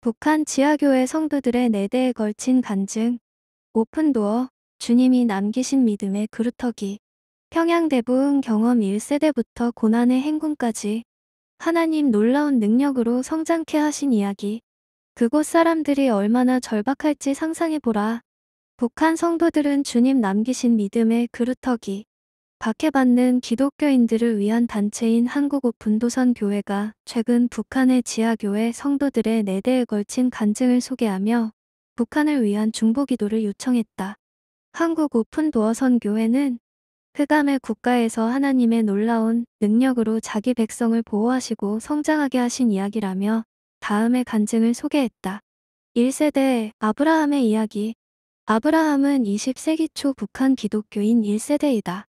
북한 지하교회 성도들의 4대에 걸친 간증, 오픈도어, 주님이 남기신 믿음의 그루터기, 평양대부흥 경험 1세대부터 고난의 행군까지 하나님 놀라운 능력으로 성장케 하신 이야기. 그곳 사람들이 얼마나 절박할지 상상해보라. 북한 성도들은 주님 남기신 믿음의 그루터기, 박해받는 기독교인들을 위한 단체인 한국오픈도선 교회가 최근 북한의 지하교회 성도들의 4대에 걸친 간증을 소개하며 북한을 위한 중보기도를 요청했다. 한국오픈도어선 교회는 흑암의 국가에서 하나님의 놀라운 능력으로 자기 백성을 보호하시고 성장하게 하신 이야기라며 다음의 간증을 소개했다. 1세대 아브라함의 이야기 아브라함은 20세기 초 북한 기독교인 1세대이다.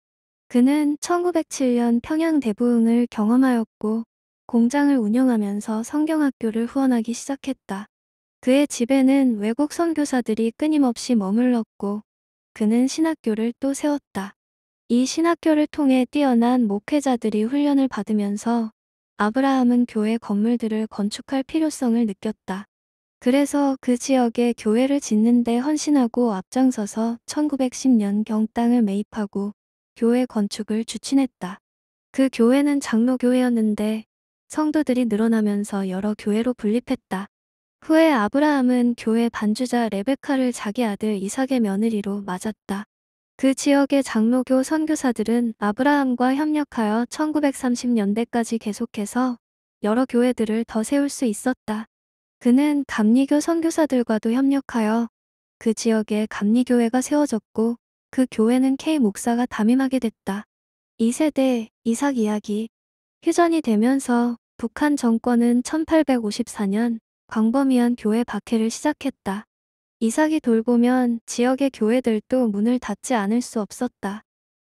그는 1907년 평양 대부흥을 경험하였고 공장을 운영하면서 성경학교를 후원하기 시작했다. 그의 집에는 외국 선교사들이 끊임없이 머물렀고 그는 신학교를 또 세웠다. 이 신학교를 통해 뛰어난 목회자들이 훈련을 받으면서 아브라함은 교회 건물들을 건축할 필요성을 느꼈다. 그래서 그 지역에 교회를 짓는데 헌신하고 앞장서서 1910년경 땅을 매입하고 교회 건축을 주친했다. 그 교회는 장로교회였는데 성도들이 늘어나면서 여러 교회로 분립했다. 후에 아브라함은 교회 반주자 레베카를 자기 아들 이삭의 며느리로 맞았다. 그 지역의 장로교 선교사들은 아브라함과 협력하여 1930년대까지 계속해서 여러 교회들을 더 세울 수 있었다. 그는 감리교 선교사들과도 협력하여 그 지역에 감리교회가 세워졌고 그 교회는 K 목사가 담임하게 됐다. 2세대 이삭 이야기 휴전이 되면서 북한 정권은 1854년 광범위한 교회 박해를 시작했다. 이삭이 돌보면 지역의 교회들도 문을 닫지 않을 수 없었다.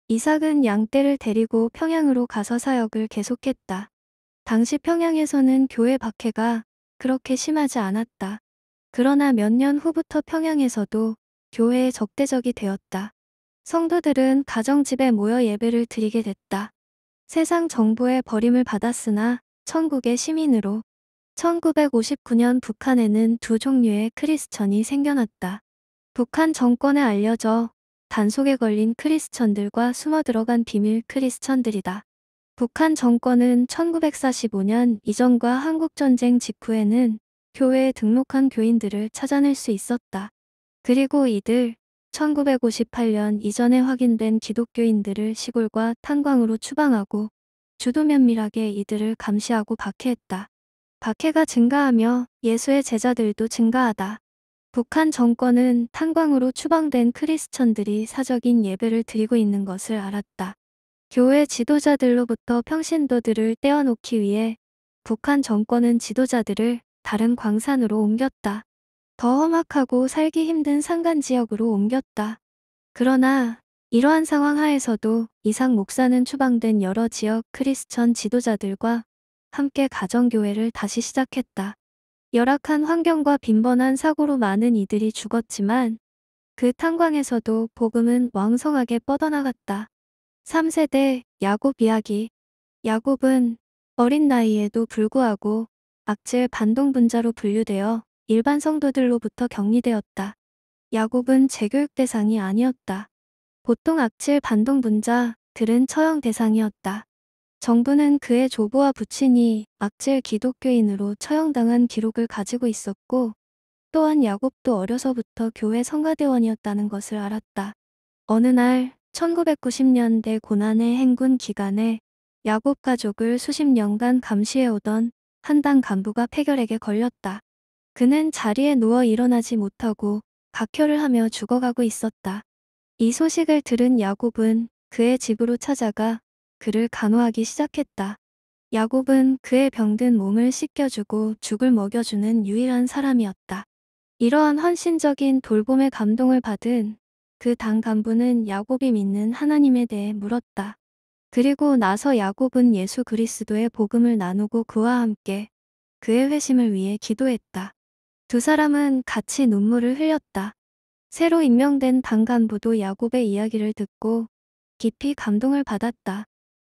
이삭은 양떼를 데리고 평양으로 가서 사역을 계속했다. 당시 평양에서는 교회 박해가 그렇게 심하지 않았다. 그러나 몇 년 후부터 평양에서도 교회의 적대적이 되었다. 성도들은 가정집에 모여 예배를 드리게 됐다. 세상 정부의 버림을 받았으나 천국의 시민으로 1959년 북한에는 두 종류의 크리스천이 생겨났다. 북한 정권에 알려져 단속에 걸린 크리스천들과 숨어 들어간 비밀 크리스천들이다. 북한 정권은 1945년 이전과 한국전쟁 직후에는 교회에 등록한 교인들을 찾아낼 수 있었다. 그리고 이들 1958년 이전에 확인된 기독교인들을 시골과 탄광으로 추방하고 주도면밀하게 이들을 감시하고 박해했다. 박해가 증가하며 예수의 제자들도 증가하다. 북한 정권은 탄광으로 추방된 크리스천들이 사적인 예배를 드리고 있는 것을 알았다. 교회 지도자들로부터 평신도들을 떼어놓기 위해 북한 정권은 지도자들을 다른 광산으로 옮겼다. 더 험악하고 살기 힘든 산간 지역으로 옮겼다. 그러나 이러한 상황 하에서도 이상 목사는 추방된 여러 지역 크리스천 지도자들과 함께 가정교회를 다시 시작했다. 열악한 환경과 빈번한 사고로 많은 이들이 죽었지만 그 탄광에서도 복음은 왕성하게 뻗어나갔다. 3세대 야곱 이야기 야곱은 어린 나이에도 불구하고 악질 반동분자로 분류되어 일반 성도들로부터 격리되었다. 야곱은 재교육 대상이 아니었다. 보통 악질 반동 분자들은 처형 대상이었다. 정부는 그의 조부와 부친이 악질 기독교인으로 처형당한 기록을 가지고 있었고 또한 야곱도 어려서부터 교회 성가대원이었다는 것을 알았다. 어느 날 1990년대 고난의 행군 기간에 야곱 가족을 수십 년간 감시해오던 한당 간부가 폐결핵에 걸렸다. 그는 자리에 누워 일어나지 못하고 박혈을 하며 죽어가고 있었다. 이 소식을 들은 야곱은 그의 집으로 찾아가 그를 간호하기 시작했다. 야곱은 그의 병든 몸을 씻겨주고 죽을 먹여주는 유일한 사람이었다. 이러한 헌신적인 돌봄의 감동을 받은 그 당 간부는 야곱이 믿는 하나님에 대해 물었다. 그리고 나서 야곱은 예수 그리스도의 복음을 나누고 그와 함께 그의 회심을 위해 기도했다. 두 사람은 같이 눈물을 흘렸다. 새로 임명된 당 간부도 야곱의 이야기를 듣고 깊이 감동을 받았다.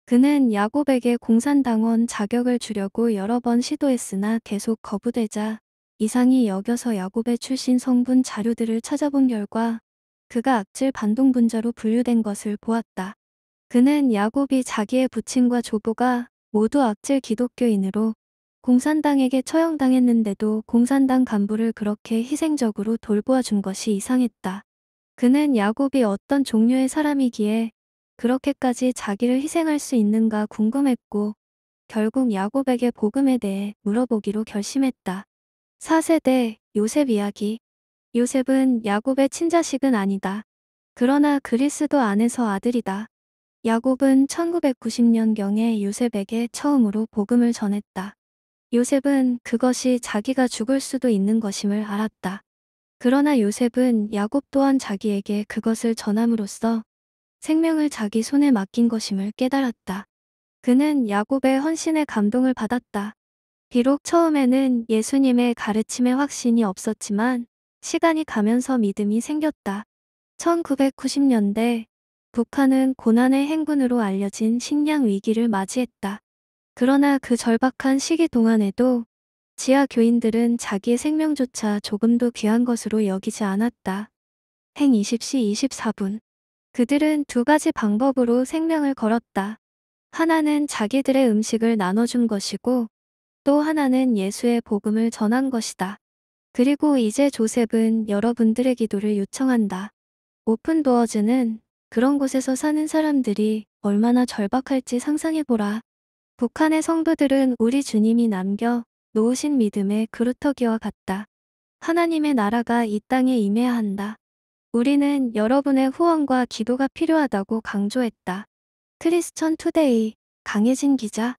그는 야곱에게 공산당원 자격을 주려고 여러 번 시도했으나 계속 거부되자 이상이 여겨서 야곱의 출신 성분 자료들을 찾아본 결과 그가 악질 반동분자로 분류된 것을 보았다. 그는 야곱이 자기의 부친과 조부가 모두 악질 기독교인으로 공산당에게 처형당했는데도 공산당 간부를 그렇게 희생적으로 돌보아 준 것이 이상했다. 그는 야곱이 어떤 종류의 사람이기에 그렇게까지 자기를 희생할 수 있는가 궁금했고 결국 야곱에게 복음에 대해 물어보기로 결심했다. 4세대 요셉 이야기 요셉은 야곱의 친자식은 아니다. 그러나 그리스도 안에서 아들이다. 야곱은 1990년경에 요셉에게 처음으로 복음을 전했다. 요셉은 그것이 자기가 죽을 수도 있는 것임을 알았다. 그러나 요셉은 야곱 또한 자기에게 그것을 전함으로써 생명을 자기 손에 맡긴 것임을 깨달았다. 그는 야곱의 헌신에 감동을 받았다. 비록 처음에는 예수님의 가르침에 확신이 없었지만 시간이 가면서 믿음이 생겼다. 1990년대 북한은 고난의 행군으로 알려진 식량 위기를 맞이했다. 그러나 그 절박한 시기 동안에도 지하 교인들은 자기 의 생명조차 조금도 귀한 것으로 여기지 않았다. 행 20시 24분. 그들은 두 가지 방법으로 생명을 걸었다. 하나는 자기들의 음식을 나눠준 것이고 또 하나는 예수의 복음을 전한 것이다. 그리고 이제 조셉은 여러분들의 기도를 요청한다. 오픈도어즈는 그런 곳에서 사는 사람들이 얼마나 절박할지 상상해보라. 북한의 성도들은 우리 주님이 남겨 놓으신 믿음의 그루터기와 같다. 하나님의 나라가 이 땅에 임해야 한다. 우리는 여러분의 후원과 기도가 필요하다고 강조했다. 크리스천 투데이 강혜진 기자